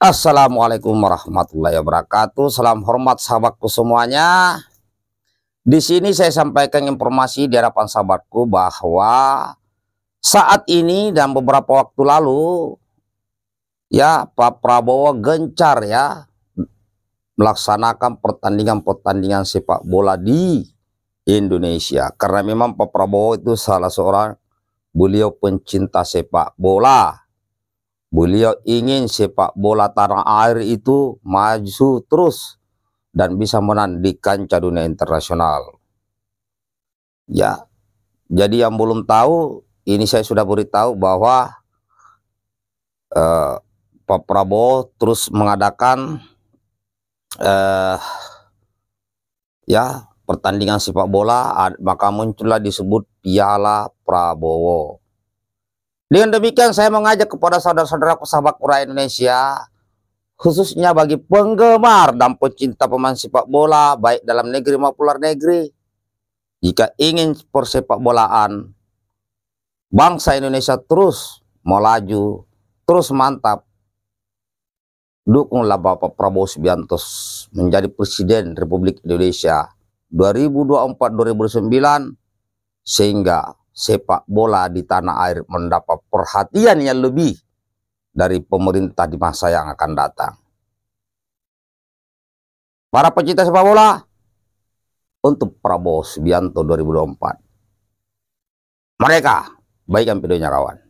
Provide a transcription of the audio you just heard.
Assalamualaikum warahmatullahi wabarakatuh. Salam hormat sahabatku semuanya. Di sini saya sampaikan informasi di hadapan sahabatku bahwa saat ini dan beberapa waktu lalu ya Pak Prabowo gencar ya melaksanakan pertandingan-pertandingan sepak bola di Indonesia. Karena memang Pak Prabowo itu salah seorang beliau pencinta sepak bola Beliau ingin sepak bola tanah air itu maju terus dan bisa menandikan dunia internasional. Ya, jadi yang belum tahu, ini saya sudah beritahu bahwa eh, Pak Prabowo terus mengadakan eh, ya pertandingan sepak bola, maka muncullah disebut Piala Prabowo. Dengan demikian saya mengajak kepada saudara-saudara sahabat kura Indonesia khususnya bagi penggemar dan pecinta pemain sepak bola baik dalam negeri maupun luar negeri jika ingin persepak bolaan bangsa Indonesia terus melaju terus mantap dukunglah Bapak Prabowo Subianto menjadi Presiden Republik Indonesia 2024-2009 sehingga sepak bola di tanah air mendapat perhatian yang lebih dari pemerintah di masa yang akan datang. Para pecinta sepak bola, untuk Prabowo Subianto 2024. Mereka, baikkan videonya kawan.